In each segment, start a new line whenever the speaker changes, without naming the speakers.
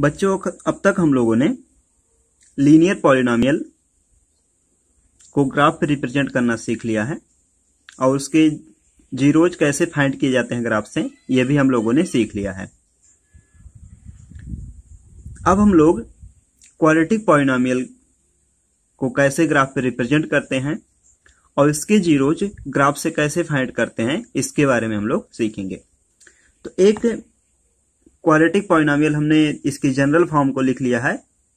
बच्चों अब तक हम लोगों ने लीनियर पॉलिनामियल को ग्राफ पर रिप्रेजेंट करना सीख लिया है और उसके जीरोज कैसे फाइंड किए जाते हैं ग्राफ से यह भी हम लोगों ने सीख लिया है अब हम लोग क्वालिटिक पॉलिनॉमियल को कैसे ग्राफ पर रिप्रेजेंट करते हैं और इसके जीरोज ग्राफ से कैसे फाइंड करते हैं इसके बारे में हम लोग सीखेंगे तो एक क्वालिटिक पॉइनामियल हमने इसकी जनरल फॉर्म को लिख लिया है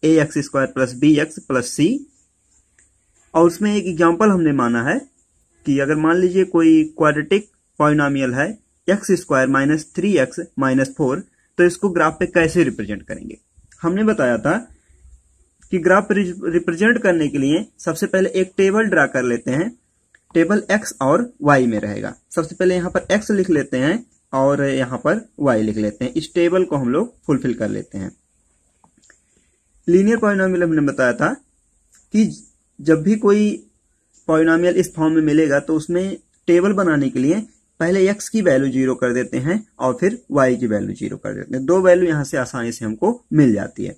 A X square plus B X plus C और उसमें एक एग्जाम्पल हमने माना है कि अगर मान लीजिए कोई क्वाड्रेटिक पॉइनामियल है X square minus three x minus four तो इसको ग्राफ पे कैसे रिप्रेजेंट करेंगे हमने बताया था कि ग्राफ रिप्रेजेंट करने के लिए सबसे पहले एक टेबल ड्रा कर लेते हैं टेबल एक्स और वाई में रहेगा सबसे पहले यहाँ पर एक्स लिख लेते हैं और यहां पर वाई लिख लेते हैं इस टेबल को हम लोग फुलफिल कर लेते हैं लीनियर पॉइनॉमियल हमने बताया था कि जब भी कोई पॉइनॉमियल इस फॉर्म में मिलेगा तो उसमें टेबल बनाने के लिए पहले एक्स की वैल्यू जीरो कर देते हैं और फिर वाई की वैल्यू जीरो कर देते हैं दो वैल्यू यहां से आसानी से हमको मिल जाती है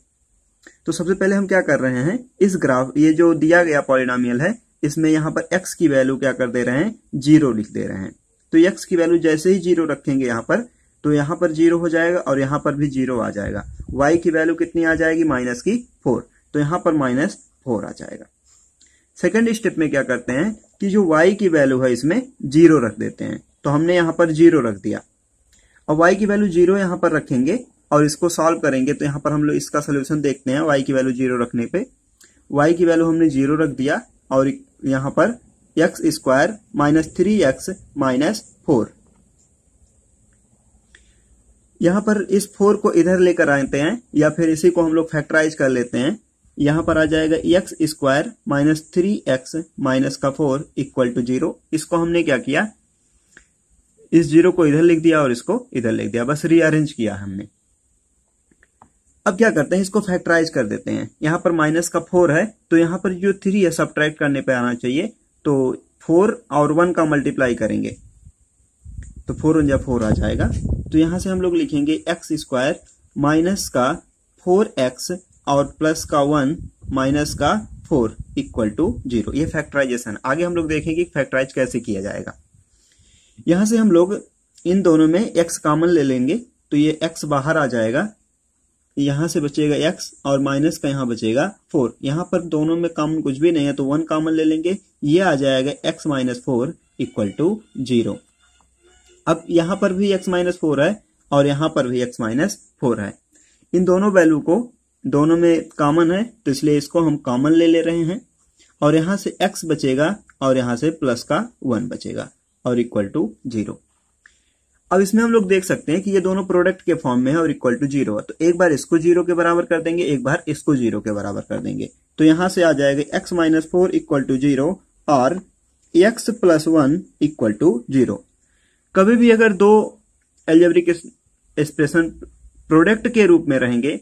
तो सबसे पहले हम क्या कर रहे हैं इस ग्राफ ये जो दिया गया पॉलिनामियल है इसमें यहां पर एक्स की वैल्यू क्या कर दे रहे हैं जीरो लिख दे रहे हैं तो यक्स की वैल्यू जैसे ही जीरो रखेंगे यहाँ पर तो यहाँ पर जीरो हो जाएगा और यहाँ पर भी जीरो आ जाएगा वाई की वैल्यू कितनी आ जाएगी माइनस की फोर तो यहाँ पर माइनस फोर आ जाएगा सेकेंड स्टेप में क्या करते हैं कि जो वाई की वैल्यू है इसमें जीरो रख देते हैं तो हमने यहाँ पर जीरो रख दिया अब वाई की वैल्यू जीरो यहाँ पर रखेंगे और इसको सॉल्व करेंगे तो यहाँ पर हम लोग इसका सोल्यूशन देखते हैं वाई की वैल्यू जीरो रखने पर वाई की वैल्यू हमने जीरो रख दिया और यहाँ पर X square minus three x minus four यहां पर इस फोर को इधर लेकर आते हैं या फिर इसी को हम लोग फैक्टराइज कर लेते हैं यहां पर आ जाएगा X square minus three x minus का फोर इक्वल टू जीरो इसको हमने क्या किया इस जीरो को इधर लिख दिया और इसको इधर लिख दिया बस रीअरेंज किया हमने अब क्या करते हैं इसको फैक्टराइज कर देते हैं यहां पर माइनस का फोर है तो यहां पर जो थ्री है सब्ट्रैक्ट करने पर आना चाहिए तो फोर और वन का मल्टीप्लाई करेंगे तो फोर या फोर आ जाएगा तो यहां से हम लोग लिखेंगे एक्स स्क्वायर माइनस का फोर एक्स और प्लस का वन माइनस का फोर इक्वल टू जीरो ये फैक्टराइजेशन आगे हम लोग देखेंगे फैक्टराइज कैसे किया जाएगा यहां से हम लोग इन दोनों में एक्स कॉमन ले लेंगे तो ये एक्स बाहर आ जाएगा यहाँ से बचेगा एक्स और माइनस का यहाँ बचेगा फोर यहाँ पर दोनों में कॉमन कुछ भी नहीं है तो वन कॉमन ले लेंगे ये आ जाएगा X minus four equal to zero अब यहाँ पर भी एक्स माइनस फोर है और यहाँ पर भी एक्स माइनस फोर है इन दोनों वैल्यू को दोनों में कॉमन है तो इसलिए इसको हम कॉमन ले ले रहे हैं और यहाँ से एक्स बचेगा और यहाँ से प्लस का वन बचेगा और इक्वल टू जीरो अब इसमें हम लोग देख सकते हैं कि ये दोनों प्रोडक्ट के फॉर्म में है और इक्वल टू जीरो है तो एक बार इसको जीरो के बराबर कर देंगे एक बार इसको जीरो के बराबर कर देंगे तो यहां से आ जाएगा X minus four equal to zero और X plus one equal to zero कभी भी अगर दो एल्जेब्रिक एक्सप्रेशन प्रोडक्ट के रूप में रहेंगे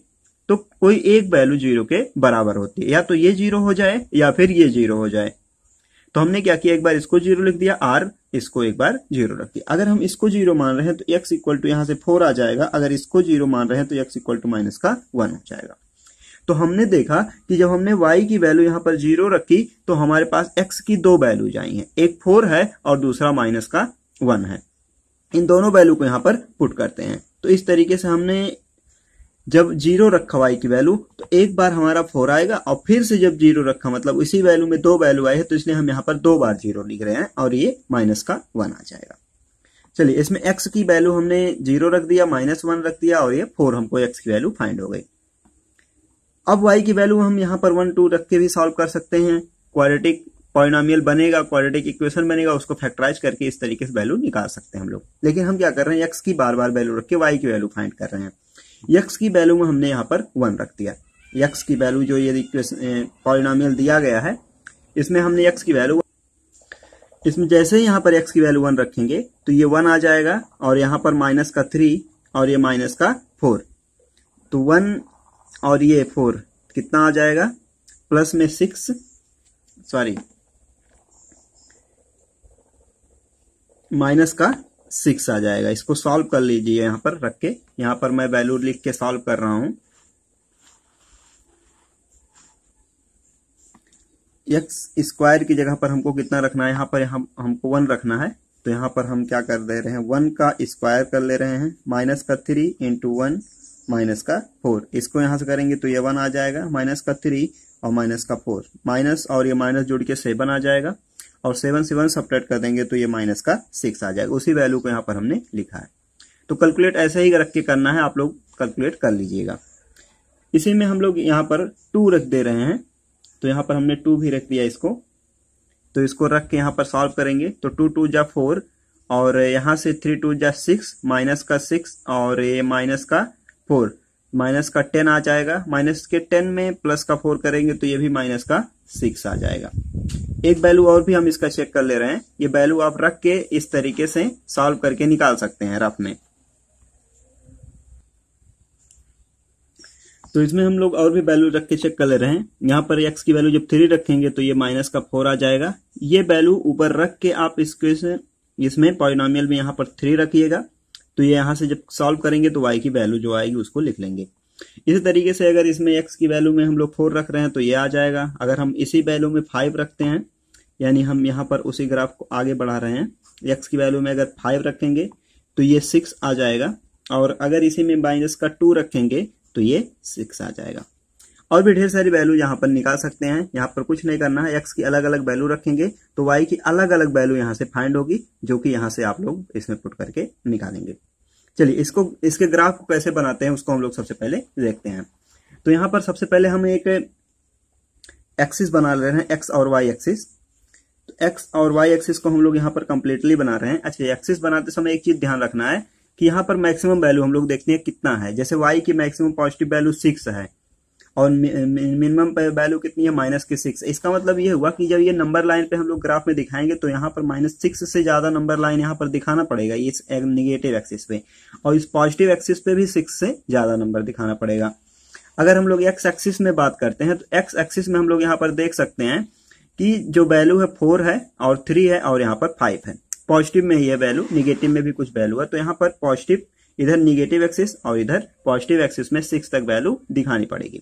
तो कोई एक वैल्यू जीरो के बराबर होती है या तो ये जीरो हो जाए या फिर ये जीरो हो जाए तो हमने क्या किया एक बार इसको जीरो लिख दिया आर इसको एक बार जीरो रख दिया अगर हम इसको जीरो मान रहे हैं तो एक्स इक्वल टू यहां से फोर आ जाएगा अगर इसको जीरो मान रहे हैं तो एक्स इक्वल टू माइनस का वन हो जाएगा तो हमने देखा कि जब हमने y की वैल्यू यहां पर जीरो रखी तो हमारे पास x की दो वैल्यूज आई हैं एक फोर है और दूसरा माइनस का वन है इन दोनों वैल्यू को यहां पर पुट करते हैं तो इस तरीके से हमने जब जीरो रखा वाई की वैल्यू तो एक बार हमारा फोर आएगा और फिर से जब जीरो रखा मतलब इसी वैल्यू में दो वैल्यू आई है तो इसलिए हम यहाँ पर दो बार जीरो लिख रहे हैं और ये माइनस का वन आ जाएगा चलिए इसमें एक्स की वैल्यू हमने जीरो रख दिया माइनस वन रख दिया और ये फोर हमको एक्स की वैल्यू फाइंड हो गई अब वाई की वैल्यू हम यहाँ पर वन टू रख के भी सॉल्व कर सकते हैं क्वाड्रेटिक पॉलिनॉमियल बनेगा क्वाड्रेटिक इक्वेशन बनेगा उसको फैक्टराइज करके इस तरीके से वैल्यू निकाल सकते हैं हम लोग लेकिन हम क्या कर रहे हैं एक्स की बार बार वैल्यू रख के वाई की वैल्यू फाइंड कर रहे हैं यक्स की वैल्यू में हमने यहाँ पर वन रख दिया यक्स की वैल्यू जो ये पॉलिनामियल दिया गया है इसमें हमने यक्स की वैल्यू इसमें जैसे ही यहाँ पर एक्स की वैल्यू वन रखेंगे तो ये वन आ जाएगा और यहाँ पर माइनस का थ्री और ये माइनस का फोर तो वन और ये फोर कितना आ जाएगा प्लस में सिक्स सॉरी माइनस का सिक्स आ जाएगा इसको सॉल्व कर लीजिए यहां पर रख के यहां पर मैं वैल्यू लिख के सॉल्व कर रहा हूं एक्स स्क्वायर की जगह पर हमको कितना रखना है यहां पर हम हमको वन रखना है तो यहां पर हम क्या कर दे रहे हैं वन का स्क्वायर कर ले रहे हैं माइनस का थ्री इंटू वन माइनस का फोर इसको यहां से करेंगे तो ये वन आ जाएगा माइनस का थ्री और माइनस का फोर माइनस और ये माइनस जुड़ के सेवन आ जाएगा और सेवन सेवन सपरेट कर देंगे तो ये माइनस का सिक्स आ जाएगा उसी वैल्यू को यहाँ पर हमने लिखा है तो कैलकुलेट ऐसे ही रख के करना है आप लोग कैलकुलेट कर लीजिएगा इसी में हम लोग यहाँ पर टू रख दे रहे हैं तो यहाँ पर हमने टू भी रख दिया इसको तो इसको रख के यहाँ पर सॉल्व करेंगे तो टू टू जा फोर और यहाँ से थ्री टू जा सिक्स माइनस का सिक्स और ये माइनस का फोर माइनस का टेन आ जाएगा माइनस के टेन में प्लस का फोर करेंगे तो ये भी माइनस का सिक्स आ जाएगा एक वैल्यू और भी हम इसका चेक कर ले रहे हैं ये वैल्यू आप रख के इस तरीके से सॉल्व करके निकाल सकते हैं रफ में तो इसमें हम लोग और भी वैल्यू रख के चेक कर ले रहे हैं यहाँ पर एक्स की वैल्यू जब थ्री रखेंगे तो ये माइनस का फोर आ जाएगा ये वैल्यू ऊपर रख के आप इसके इसमें पॉइनोमियल में यहाँ पर थ्री रखिएगा तो ये यहाँ से जब सॉल्व करेंगे तो वाई की वैल्यू जो आएगी उसको लिख लेंगे इसी तरीके से अगर इसमें एक्स की वैल्यू में हम लोग फोर रख रहे हैं तो ये आ जाएगा अगर हम इसी वैल्यू में फाइव रखते हैं यानी हम यहाँ पर उसी ग्राफ को आगे बढ़ा रहे हैं एक्स की वैल्यू में अगर फाइव रखेंगे तो ये सिक्स आ जाएगा और अगर इसी में माइनस का टू रखेंगे तो ये सिक्स आ जाएगा और भी ढेर सारी वैल्यू यहाँ पर निकाल सकते हैं यहाँ पर कुछ नहीं करना है एक्स की अलग अलग वैल्यू रखेंगे तो वाई की अलग अलग वैल्यू यहाँ से फाइंड होगी जो कि यहाँ से आप लोग इसमें पुट करके निकालेंगे चलिए इसको इसके ग्राफ को कैसे बनाते हैं उसको हम लोग सबसे पहले देखते हैं तो यहां पर सबसे पहले हम एक एक्सिस बना ले रहे हैं एक्स और वाई एक्सिस तो एक्स और वाई एक्सिस को हम लोग यहाँ पर कंप्लीटली बना रहे हैं अच्छा एक्सिस बनाते समय एक चीज ध्यान रखना है कि यहाँ पर मैक्सिमम वैल्यू हम लोग देखते हैं कितना है जैसे वाई की मैक्सिमम पॉजिटिव वैल्यू सिक्स है और मिनिमम वैल्यू कितनी है माइनस की सिक्स इसका मतलब ये हुआ कि जब ये नंबर लाइन पे हम लोग ग्राफ में दिखाएंगे तो यहाँ पर माइनस सिक्स से ज्यादा नंबर लाइन यहाँ पर दिखाना पड़ेगा इस निगेटिव एक्सिस पे और इस पॉजिटिव एक्सिस पे भी सिक्स से ज्यादा नंबर दिखाना पड़ेगा अगर हम लोग एक्स एक्सिस में बात करते हैं तो एक्स एक्सिस में हम लोग यहाँ पर देख सकते हैं कि जो वैल्यू है फोर है और थ्री है और यहाँ पर फाइव है पॉजिटिव में ही है वैल्यू निगेटिव में भी कुछ वैल्यू है तो यहाँ पर पॉजिटिव इधर निगेटिव एक्सिस और इधर पॉजिटिव एक्सिस में सिक्स तक वैल्यू दिखानी पड़ेगी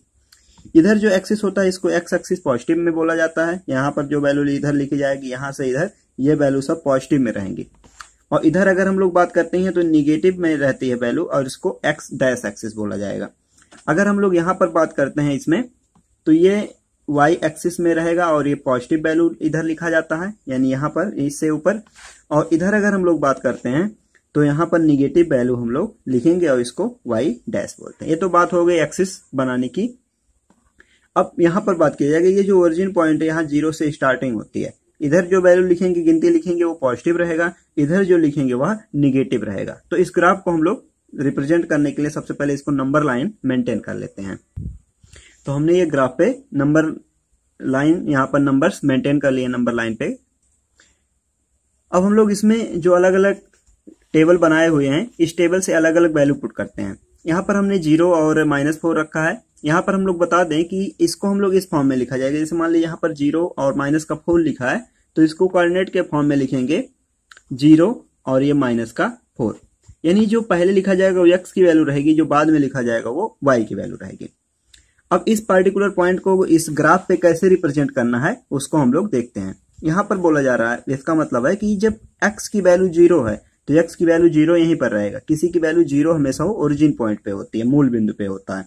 इधर जो एक्सिस होता है इसको एक्स एक्सिस पॉजिटिव में बोला जाता है यहाँ पर जो वैल्यू इधर लिखी जाएगी यहाँ से इधर ये वैल्यू सब पॉजिटिव में रहेंगी और इधर अगर हम लोग बात करते हैं तो निगेटिव में रहती है वैल्यू और इसको एक्स डैश एक्सिस बोला जाएगा अगर हम लोग यहाँ पर बात करते हैं इसमें तो ये y एक्सिस में रहेगा और ये पॉजिटिव वैल्यू इधर लिखा जाता है यानी यहाँ पर इससे ऊपर और इधर अगर हम लोग बात करते हैं तो यहाँ पर निगेटिव वैल्यू हम लोग लिखेंगे और इसको y डैश बोलते हैं ये तो बात हो गई एक्सिस बनाने की अब यहाँ पर बात की जाएगी ये जो ओरिजिन पॉइंट है यहाँ जीरो से स्टार्टिंग होती है इधर जो वैल्यू लिखेंगे गिनती लिखेंगे वो पॉजिटिव रहेगा इधर जो लिखेंगे वह निगेटिव रहेगा तो इस ग्राफ को हम लोग रिप्रेजेंट करने के लिए सबसे पहले इसको नंबर लाइन मेंटेन कर लेते हैं तो हमने ये ग्राफ पे नंबर लाइन यहाँ पर नंबर्स मेंटेन कर लिए नंबर लाइन पे अब हम लोग इसमें जो अलग अलग टेबल बनाए हुए हैं इस टेबल से अलग अलग वैल्यू पुट करते हैं यहाँ पर हमने जीरो और माइनस फोर रखा है यहाँ पर हम लोग बता दें कि इसको हम लोग इस फॉर्म में लिखा जाएगा जैसे मान ली यहाँ पर जीरो और माइनस का फोर लिखा है तो इसको कॉर्डिनेट के फॉर्म में लिखेंगे जीरो और ये माइनस का फोर यानी जो पहले लिखा जाएगा वो एक्स की वैल्यू रहेगी जो बाद में लिखा जाएगा वो वाई की वैल्यू रहेगी अब इस पर्टिकुलर पॉइंट को इस ग्राफ पे कैसे रिप्रेजेंट करना है उसको हम लोग देखते हैं यहां पर बोला जा रहा है इसका मतलब है कि जब एक्स की वैल्यू जीरो है तो यक्स की वैल्यू जीरो यहीं पर रहेगा किसी की वैल्यू जीरो हमेशा हो ओरिजिन पॉइंट पे होती है मूल बिंदु पे होता है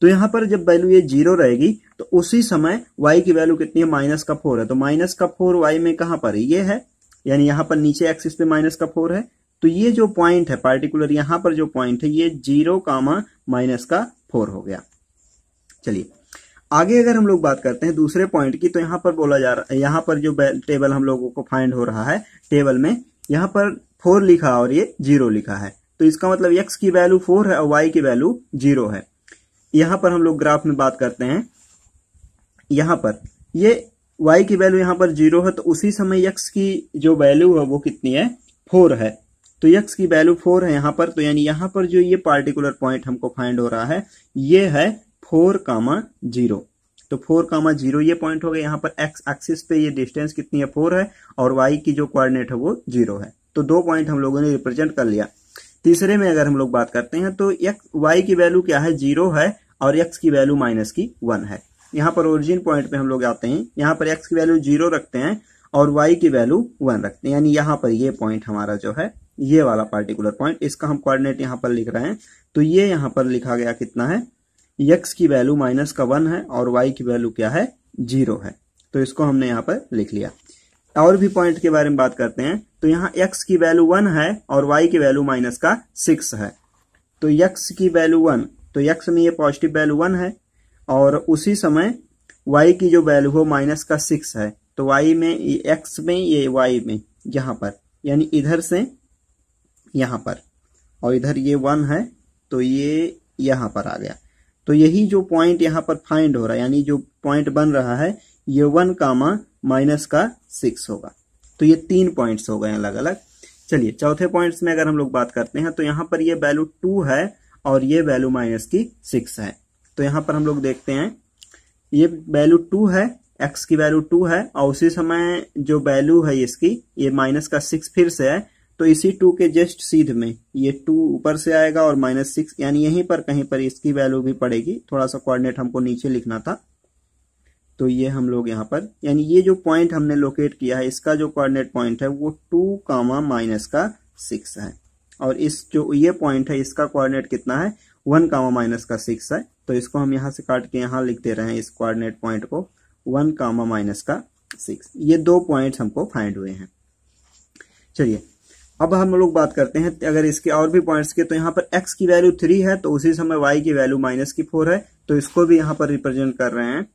तो यहां पर जब वैल्यू ये जीरो रहेगी तो उसी समय वाई की वैल्यू कितनी है माइनस का फोर है तो माइनस का फोर वाई में कहां पर ये है यानी यहां पर नीचे एक्सिस पे माइनस का फोर है तो ये जो पॉइंट है पार्टिकुलर यहां पर जो पॉइंट है ये जीरो कामा माइनस का फोर हो गया चलिए आगे अगर हम लोग बात करते हैं दूसरे पॉइंट की तो यहां पर बोला जा रहा है यहां पर जो टेबल हम लोगों को फाइंड हो रहा है टेबल में यहां पर फोर लिखा और ये जीरो लिखा है तो इसका मतलब एक्स की वैल्यू फोर है और वाई की वैल्यू जीरो है यहां पर हम लोग ग्राफ में बात करते हैं यहां पर ये वाई की वैल्यू यहां पर जीरो है तो उसी समय यक्स की जो वैल्यू है वो कितनी है फोर है तो यक्स की वैल्यू फोर है यहां पर तो यानी यहां पर जो ये पार्टिकुलर पॉइंट हमको फाइंड हो रहा है ये है फोर कामा जीरो तो फोर कामा जीरो ये पॉइंट हो गया यहां पर एक्स एक्सिस पे ये डिस्टेंस कितनी है फोर है और वाई की जो कोऑर्डिनेट है वो जीरो है तो दो पॉइंट हम लोगों ने रिप्रेजेंट कर लिया तीसरे में अगर हम लोग बात करते हैं तो एक वाई की वैल्यू क्या है जीरो है और एक्स की वैल्यू माइनस की वन है यहाँ पर ओरिजिन पॉइंट पे हम लोग आते हैं यहाँ पर एक्स की वैल्यू जीरो रखते हैं और वाई की वैल्यू वन रखते हैं यानी यहाँ पर ये पॉइंट हमारा जो है ये वाला पार्टिकुलर पॉइंट इसका हम कोऑर्डिनेट यहाँ पर लिख रहे हैं तो ये यहाँ पर लिखा गया कितना है यक्स की वैल्यू माइनस का वन है और वाई की वैल्यू क्या है जीरो है तो इसको हमने यहाँ पर लिख लिया और भी पॉइंट के बारे में बात करते हैं तो यहाँ एक्स की वैल्यू वन है और वाई की वैल्यू माइनस का सिक्स है तो यक्स की वैल्यू वन तो यक्स में ये पॉजिटिव वैल्यू वन है और उसी समय वाई की जो वैल्यू हो माइनस का सिक्स है तो वाई में एक्स में ये वाई में यहां पर यानी इधर से यहां पर और इधर ये वन है तो ये यहां पर आ गया तो यही जो पॉइंट यहां पर फाइंड हो रहा है यानी जो पॉइंट बन रहा है ये वन कामा माइनस का सिक्स होगा तो ये तीन पॉइंट्स हो गए अलग अलग चलिए चौथे पॉइंट्स में अगर हम लोग बात करते हैं तो यहां पर ये वैल्यू टू है और ये वैल्यू माइनस की सिक्स है तो यहां पर हम लोग देखते हैं ये वैल्यू टू है एक्स की वैल्यू टू है और उसी समय जो वैल्यू है इसकी ये माइनस का सिक्स फिर से है तो इसी टू के जस्ट सीध में ये टू ऊपर से आएगा और माइनस सिक्स यानी यहीं पर कहीं पर इसकी वैल्यू भी पड़ेगी थोड़ा सा कोऑर्डिनेट हमको नीचे लिखना था तो ये हम लोग यहाँ पर यानी ये जो पॉइंट हमने लोकेट किया है इसका जो कोऑर्डिनेट पॉइंट है वो टू कामा माइनस का सिक्स है और इस जो ये पॉइंट है इसका कोऑर्डिनेट कितना है वन कामा माइनस का सिक्स है तो इसको हम यहाँ से काट के यहाँ लिख दे रहे हैं इस कोऑर्डिनेट पॉइंट को वन कामा माइनस का सिक्स ये दो पॉइंट हमको फाइंड हुए हैं चलिए अब हम लोग बात करते हैं अगर इसके और भी पॉइंट्स के तो यहाँ पर x की वैल्यू थ्री है तो उसी समय y की वैल्यू माइनस की फोर है तो इसको भी यहाँ पर रिप्रेजेंट कर रहे हैं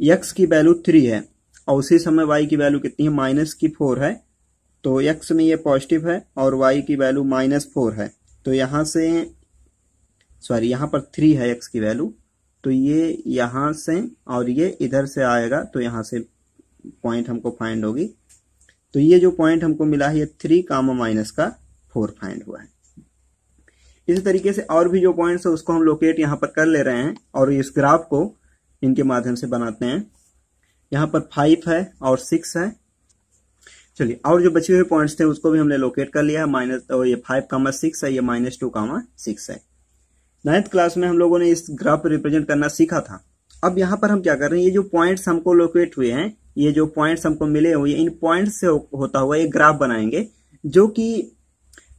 यक्स की वैल्यू थ्री है और उसी समय वाई की वैल्यू कितनी है माइनस की फोर है तो यक्स में ये पॉजिटिव है और वाई की वैल्यू माइनस फोर है तो यहाँ से सॉरी यहाँ पर थ्री है एक्स की वैल्यू तो ये यहाँ से और ये इधर से आएगा तो यहाँ से पॉइंट हमको फाइंड होगी तो ये जो पॉइंट हमको मिला है ये थ्री कामा माइनस का फोर फाइंड हुआ है इसी तरीके से और भी जो पॉइंट्स है उसको हम लोकेट यहाँ पर कर ले रहे हैं और इस ग्राफ को इनके माध्यम से बनाते हैं यहाँ पर फाइव है और सिक्स है चलिए और जो बचे हुए पॉइंट्स थे उसको भी हमने लोकेट कर लिया है माइनस तो ये फाइव कामा सिक्स है ये माइनस टू कामा सिक्स है नाइन्थ क्लास में हम लोगों ने इस ग्राफ रिप्रेजेंट करना सीखा था अब यहाँ पर हम क्या कर रहे हैं ये जो पॉइंट्स हमको लोकेट हुए हैं ये जो पॉइंट्स हमको मिले हुए इन पॉइंट से होता हुआ एक ग्राफ बनाएंगे जो कि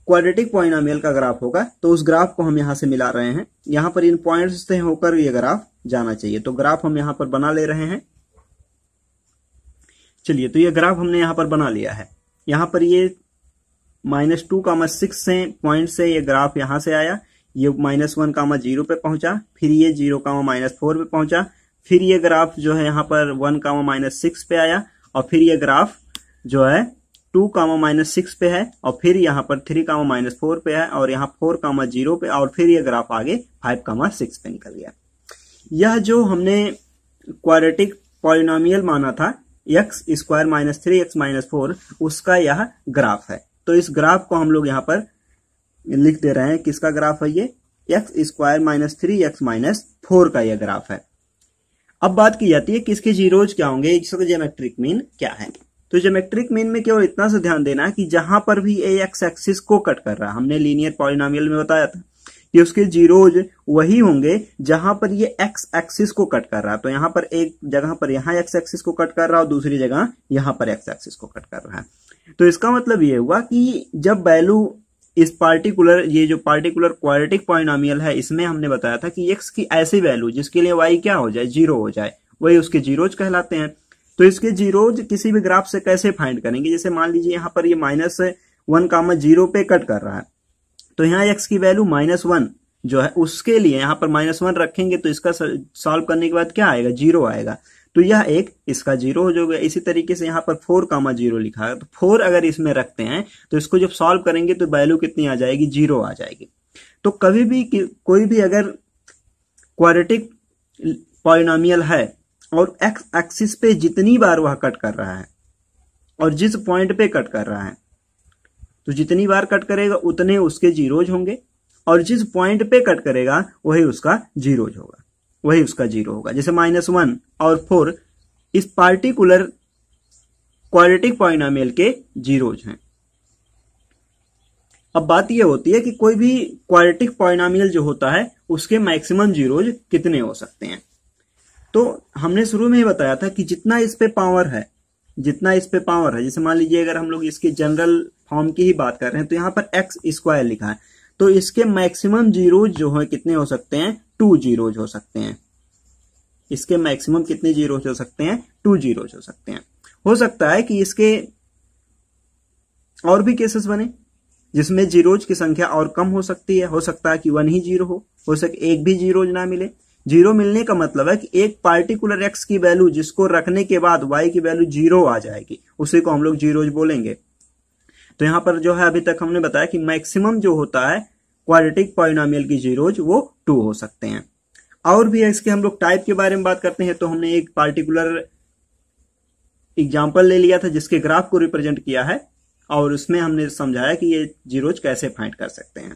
क्वाड्रेटिक पॉइंट का ग्राफ होगा तो उस ग्राफ को हम यहाँ से मिला रहे हैं यहाँ पर इन पॉइंट्स से होकर ये ग्राफ जाना चाहिए तो ग्राफ हम यहां पर बना ले रहे हैं चलिए तो ये ग्राफ हमने यहां पर बना लिया है यहां पर ये माइनस टू कामा सिक्स से पॉइंट से ये ग्राफ यहां से आया ये माइनस वन कामा जीरो पे पहुंचा फिर ये जीरो कामा माइनस फोर पे पहुंचा फिर ये ग्राफ जो है यहाँ पर वन कामा माइनस सिक्स पे आया और फिर ये ग्राफ जो है टू कामा माइनस सिक्स पे है और फिर यहाँ पर थ्री कामा माइनस फोर पे है और यहाँ फोर कामा जीरो पे और फिर ये ग्राफ आगे फाइव कामा सिक्स पे निकल गया यह जो हमने क्वारिटिक पॉलिनोमियल माना था x square minus three x minus four उसका यह ग्राफ है तो इस ग्राफ को हम लोग यहाँ पर लिख दे रहे हैं किसका ग्राफ है ये x square minus three x minus four का यह ग्राफ है अब बात की जाती है कि इसके जीरोज क्या होंगे इसका जेमेट्रिक मीन क्या है तो जेमेट्रिक मीन में केवल इतना सा ध्यान देना है कि जहां पर भी ए एक्स एक्सिस को कट कर रहा है हमने लीनियर पॉलिनामियल में बताया था कि उसके जीरोज वही होंगे जहां पर ये एक्स एक्सिस को कट कर रहा है तो यहां पर एक जगह पर यहां एक्स एक्सिस को कट कर रहा है और दूसरी जगह यहां पर एक्स एक्सिस को कट कर रहा है तो इसका मतलब ये हुआ कि जब वैल्यू इस पार्टिकुलर ये जो पार्टिकुलर क्वालिटिक पॉइनामियल है इसमें हमने बताया था कि एक्स की ऐसी वैल्यू जिसके लिए वाई क्या हो जाए जीरो हो जाए वही उसके जीरोज कहलाते हैं तो इसके जीरोज किसी भी ग्राफ से कैसे फाइंड करेंगे जैसे मान लीजिए यहां पर ये माइनस वन कामा जीरो पे कट कर रहा है तो यहाँ एक्स की वैल्यू माइनस वन जो है उसके लिए यहाँ पर माइनस वन रखेंगे तो इसका सॉल्व करने के बाद क्या आएगा जीरो आएगा तो यह एक इसका जीरो हो जाएगा इसी तरीके से यहाँ पर फोर कामा जीरो लिखा है तो फोर अगर इसमें रखते हैं तो इसको जब सॉल्व करेंगे तो वैल्यू कितनी आ जाएगी जीरो आ जाएगी तो कभी भी कोई भी अगर क्वाड्रेटिक पॉलिनामियल है और एक्स एक्सिस पे जितनी बार वह कट कर रहा है और जिस पॉइंट पे कट कर रहा है तो जितनी बार कट करेगा उतने उसके जीरोज होंगे और जिस पॉइंट पे कट करेगा वही उसका जीरोज होगा वही उसका जीरो होगा जैसे माइनस वन और फोर इस पार्टिकुलर क्वालिटिक पॉइनामेल के जीरोज हैं अब बात यह होती है कि कोई भी क्वालिटिक पॉइनामियल जो होता है उसके मैक्सिमम जीरोज कितने हो सकते हैं तो हमने शुरू में ही बताया था कि जितना इस पे पावर है जितना इस पे पावर है जैसे मान लीजिए अगर हम लोग इसके जनरल फॉर्म की ही बात कर रहे हैं तो यहाँ पर एक्स स्क्वायर लिखा है तो इसके मैक्सिमम जीरोज जो है कितने हो सकते हैं टू जीरोज हो सकते हैं इसके मैक्सिमम कितने जीरोज हो सकते हैं टू जीरोज हो सकते हैं हो सकता है कि इसके और भी केसेस बने जिसमें जीरोज की संख्या और कम हो सकती है हो सकता है कि वन ही जीरो हो हो सके एक भी जीरोज ना मिले जीरो मिलने का मतलब है कि एक पार्टिकुलर एक्स की वैल्यू जिसको रखने के बाद वाई की वैल्यू जीरो आ जाएगी उसी को हम लोग जीरोज बोलेंगे तो यहां पर जो है अभी तक हमने बताया कि मैक्सिमम जो होता है क्वाड्रेटिक पॉइनामियल की जीरोज वो टू हो सकते हैं और भी इसके हम लोग टाइप के बारे में बात करते हैं तो हमने एक पार्टिकुलर एग्जाम्पल ले लिया था जिसके ग्राफ को रिप्रेजेंट किया है और उसमें हमने समझाया कि ये जीरोज कैसे फाइंड कर सकते हैं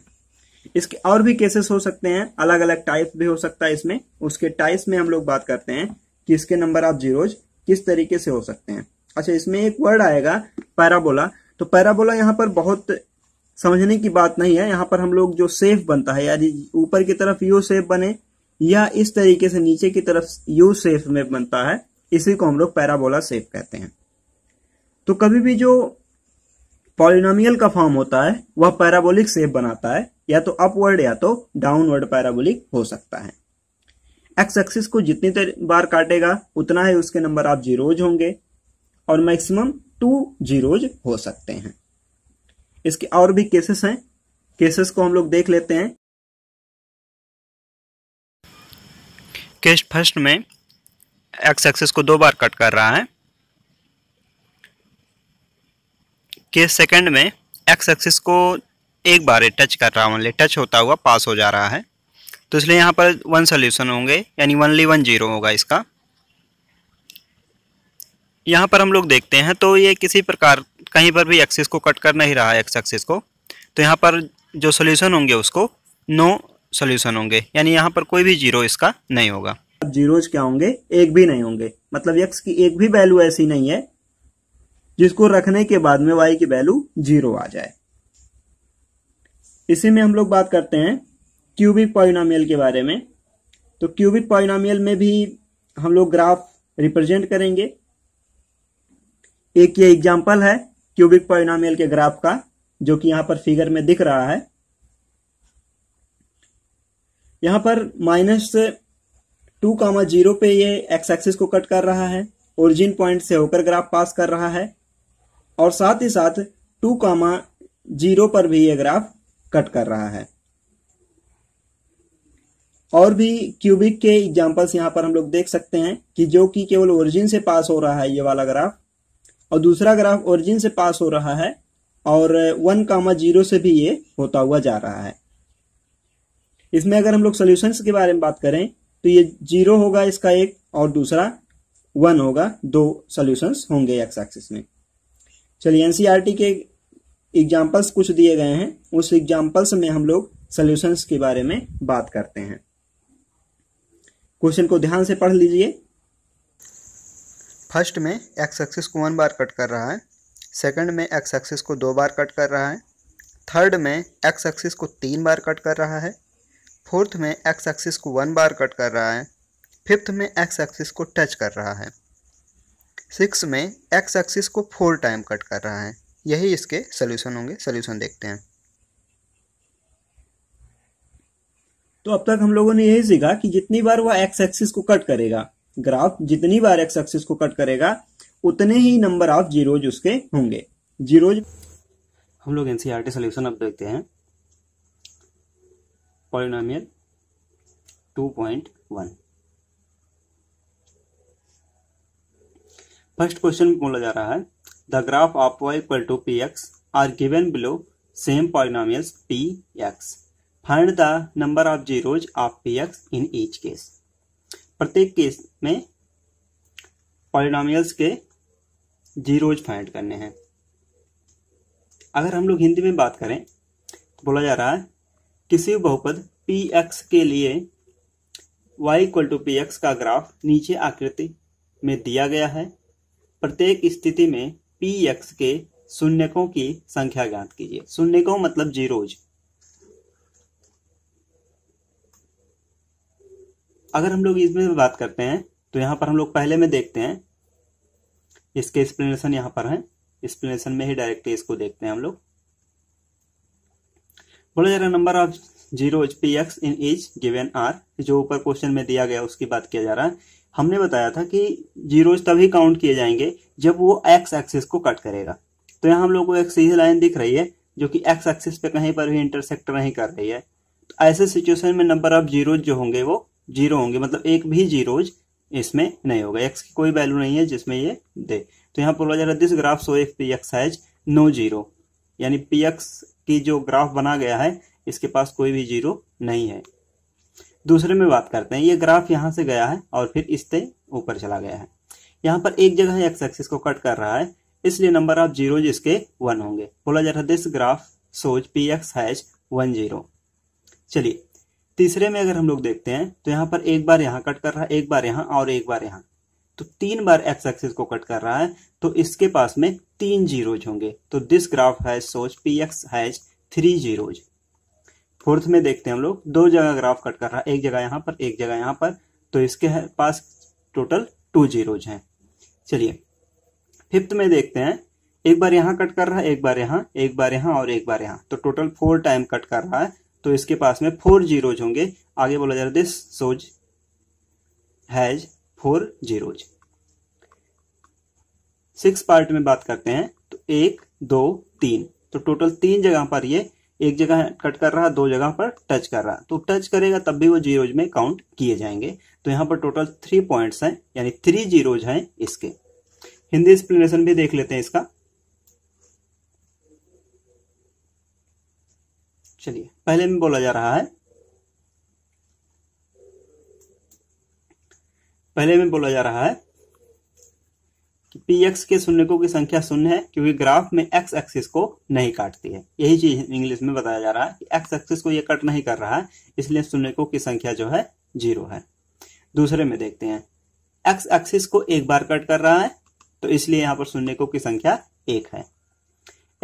इसके और भी केसेस हो सकते हैं अलग अलग टाइप भी हो सकता है इसमें उसके टाइप्स में हम लोग बात करते हैं कि इसके नंबर ऑफ जीरोज किस तरीके से हो सकते हैं अच्छा इसमें एक वर्ड आएगा पैराबोला तो पैराबोला यहाँ पर बहुत समझने की बात नहीं है यहाँ पर हम लोग जो सेफ बनता है यानी ऊपर की तरफ यू सेफ बने या इस तरीके से नीचे की तरफ यू सेफ में बनता है इसी को हम लोग पैराबोला सेफ कहते हैं तो कभी भी जो पॉलिनामियल का फॉर्म होता है वह पैराबोलिक सेफ बनाता है या तो अपवर्ड या तो डाउनवर्ड पैराबोलिक हो सकता है एक्स एक्सिस को जितनी बार काटेगा उतना ही उसके नंबर आप जीरोज होंगे और मैक्सिमम टू जीरोज हो सकते हैं इसके और भी केसेस हैं केसेस को हम लोग देख लेते हैं केस फर्स्ट में एक्स एक्सेस को दो बार कट कर रहा है केस सेकंड में एक्स एक्सिस को एक बार टच कर रहा है टच होता हुआ पास हो जा रहा है तो इसलिए यहाँ पर वन सोल्यूशन होंगे यानी वनली वन जीरो होगा इसका यहाँ पर हम लोग देखते हैं तो ये किसी प्रकार कहीं पर भी एक्सिस को कट कर नहीं रहा है एक्स एक्सिस को तो यहाँ पर जो सोल्यूशन होंगे उसको नो सोल्यूशन होंगे यानी यहाँ पर कोई भी जीरो इसका नहीं होगा जीरोज क्या होंगे एक भी नहीं होंगे मतलब एक्स की एक भी वैल्यू ऐसी नहीं है जिसको रखने के बाद में वाई की वैल्यू जीरो आ जाए इसी में हम लोग बात करते हैं क्यूबिक पॉइनामियल के बारे में तो क्यूबिक पॉइनामियल में भी हम लोग ग्राफ रिप्रेजेंट करेंगे एक ये एग्जाम्पल है क्यूबिक पॉइनामियल के ग्राफ का जो कि यहां पर फिगर में दिख रहा है यहां पर माइनस टू कामा जीरो पे ये एक्स एक्सिस को कट कर रहा है ओरिजिन पॉइंट से होकर ग्राफ पास कर रहा है और साथ ही साथ टू कामा जीरो पर भी ये ग्राफ कट कर रहा है और भी क्यूबिक के एग्जाम्पल्स यहां पर हम लोग देख सकते हैं कि जो कि केवल ओरिजिन से पास हो रहा है ये वाला ग्राफ और दूसरा ग्राफ ओरिजिन से पास हो रहा है और वन कामा जीरो से भी ये होता हुआ जा रहा है इसमें अगर हम लोग सोल्यूशंस के बारे में बात करें तो ये जीरो होगा इसका एक और दूसरा वन होगा दो सोल्यूशंस होंगे एक्स एक्सिस में चलिए एनसीआरटी e के एग्जाम्पल्स कुछ दिए गए हैं उस एग्जाम्पल्स में हम लोग सोल्यूशंस के बारे में बात करते हैं क्वेश्चन को ध्यान से पढ़ लीजिए फर्स्ट में एक्स एक्सिस को वन बार कट कर रहा है सेकंड में एक्स एक्सिस को दो बार कट कर रहा है थर्ड में एक्स एक्सिस को तीन बार कट कर रहा है फोर्थ में एक्स एक्सिस को वन बार कट कर रहा है फिफ्थ में एक्स एक्सिस को टच कर रहा है सिक्स में एक्स एक्सिस को फोर टाइम कट कर रहा है यही इसके सोल्यूशन होंगे सोल्यूशन देखते हैं तो अब तक हम लोगों ने यही सीखा कि जितनी बार वह एक्स एक्सिस को कट करेगा ग्राफ जितनी बार एक्स एक्सिस को कट करेगा उतने ही नंबर ऑफ जीरोज उसके होंगे जीरोज हम लोग एनसीईआरटी सोल्यूशन e अब देखते हैं पॉइंट 2.1 फर्स्ट क्वेश्चन में बोला जा रहा है the graph of y equal to p x are given below same polynomial p x find the number of zeros of p x in each case प्रत्येक case में पॉलिनॉमियल्स के zeros find करने हैं अगर हम लोग हिंदी में बात करें तो बोला जा रहा है किसी बहुपद पी एक्स के लिए y equal to p x का ग्राफ नीचे आकृति में दिया गया है प्रत्येक स्थिति में पी एक्स के शून्यकों की संख्या ज्ञात कीजिए शून्यकों मतलब जीरोज अगर हम लोग इसमें बात करते हैं तो यहां पर हम लोग पहले में देखते हैं इसके एक्सप्लेनेशन यहां पर है एक्सप्लेनेशन में ही डायरेक्टली इसको देखते हैं हम लोग बोला जा रहा number of zero p x in is given are जो ऊपर क्वेश्चन में दिया गया उसकी बात किया जा रहा है हमने बताया था कि जीरोज तभी काउंट किए जाएंगे जब वो एक्स एक्सिस को कट करेगा तो यहां हम लोग को एक सीधी लाइन दिख रही है जो कि एक्स एक्सिस पे कहीं पर भी इंटरसेक्ट नहीं कर रही है तो ऐसे सिचुएशन में नंबर ऑफ जीरो जो होंगे वो जीरो होंगे मतलब एक भी जीरोज इसमें नहीं होगा एक्स की कोई वैल्यू नहीं है जिसमें ये दे तो यहाँ बोला जा रहा है this graph so f p x has no zero यानी पी एक्स की जो ग्राफ बना गया है इसके पास कोई भी जीरो नहीं है दूसरे में बात करते हैं ये ग्राफ यहाँ से गया है और फिर इससे ऊपर चला गया है यहाँ पर एक जगह एक्स एक्सिस को कट कर रहा है इसलिए नंबर ऑफ जीरो इसके वन होंगे बोला जा रहा है this graph shows p x has one zero चलिए तीसरे में अगर हम लोग देखते हैं तो यहां पर एक बार यहां कट कर रहा है एक बार यहां और एक बार यहां तो तीन बार एक्स एक्सिस को कट कर रहा है तो इसके पास में तीन जीरोज होंगे तो this graph has shows p x has three zeros fourth में देखते हैं हम लोग दो जगह ग्राफ कट कर रहा है एक जगह यहां पर एक जगह यहां पर तो इसके पास टोटल टू जीरोज हैं चलिए फिफ्थ में देखते हैं एक बार यहां कट कर रहा है एक बार यहां एक बार यहां और एक बार यहां तो टोटल फोर टाइम कट कर रहा है तो इसके पास में फोर जीरोज होंगे आगे बोला जा रहा है this shows has four zeros six part में बात करते हैं तो एक दो तीन तो टोटल तीन जगह पर ये एक जगह कट कर रहा दो जगह पर टच कर रहा तो टच करेगा तब भी वो जीरोज में काउंट किए जाएंगे तो यहां पर टोटल थ्री पॉइंट्स हैं यानी थ्री जीरोज हैं इसके हिंदी एक्सप्लेनेशन भी देख लेते हैं इसका चलिए पहले में बोला जा रहा है पहले में बोला जा रहा है कि पी एक्स के शून्यकों की संख्या शून्य है क्योंकि ग्राफ में एक्स एक्सिस को नहीं काटती है यही चीज इंग्लिश में बताया जा रहा है कि एक्स एक्सिस को यह कट नहीं कर रहा है इसलिए शून्यकों की संख्या जो है जीरो है दूसरे में देखते हैं एक्स एक्सिस को एक बार कट कर रहा है तो इसलिए यहां पर शून्यकों की संख्या एक है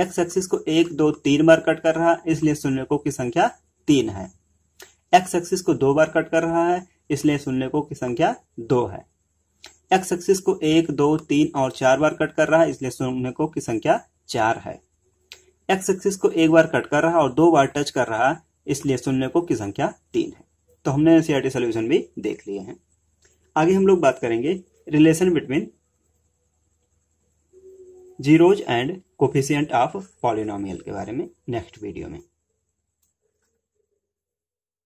एक्स एक्सिस को एक दो तीन बार कट कर रहा है इसलिए शून्यकों की संख्या तीन है एक्स एक्सिस को दो बार कट कर रहा है इसलिए शून्यकों की संख्या दो है एक्स एक्सिस को एक दो तीन और चार बार कट कर रहा है इसलिए शून्यकों की संख्या चार है एक्स एक्सिस को एक बार कट कर रहा है और दो बार टच कर रहा है इसलिए शून्यकों की संख्या तीन है तो हमने सीआरटी सोल्यूशन भी देख लिए हैं आगे हम लोग बात करेंगे relation between zeros and coefficient of polynomial के बारे में नेक्स्ट वीडियो में